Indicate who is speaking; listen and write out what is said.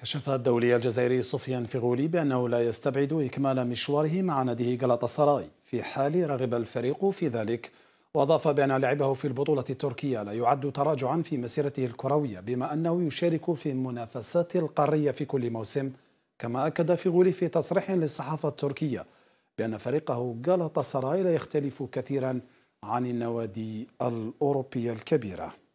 Speaker 1: كشف الدولي الجزائري سفيان فيغولي بأنه لا يستبعد إكمال مشواره مع ناديه سراي في حال رغب الفريق في ذلك وأضاف بأن لعبه في البطولة التركية لا يعد تراجعا في مسيرته الكروية بما أنه يشارك في المنافسات القارية في كل موسم كما أكد فيغولي في تصريح للصحافة التركية بأن فريقه سراي لا يختلف كثيرا عن النوادي الأوروبية الكبيرة